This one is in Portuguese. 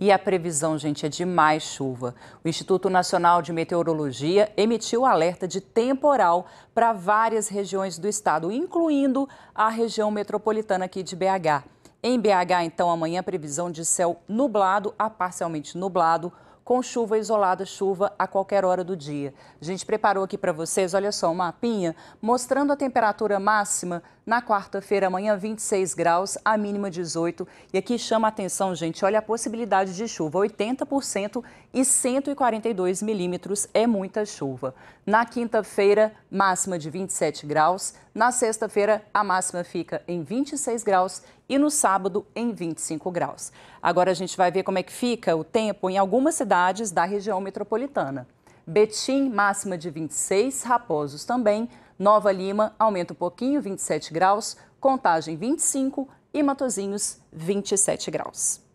E a previsão, gente, é de mais chuva. O Instituto Nacional de Meteorologia emitiu alerta de temporal para várias regiões do estado, incluindo a região metropolitana aqui de BH. Em BH, então, amanhã, previsão de céu nublado a parcialmente nublado com chuva isolada, chuva a qualquer hora do dia. A gente preparou aqui para vocês, olha só, um mapinha mostrando a temperatura máxima na quarta-feira, amanhã 26 graus, a mínima 18. E aqui chama a atenção, gente, olha a possibilidade de chuva, 80% e 142 milímetros é muita chuva. Na quinta-feira, máxima de 27 graus. Na sexta-feira, a máxima fica em 26 graus e no sábado em 25 graus. Agora a gente vai ver como é que fica o tempo em algumas cidades da região metropolitana. Betim, máxima de 26, Raposos também, Nova Lima aumenta um pouquinho, 27 graus, Contagem 25 e Matozinhos 27 graus.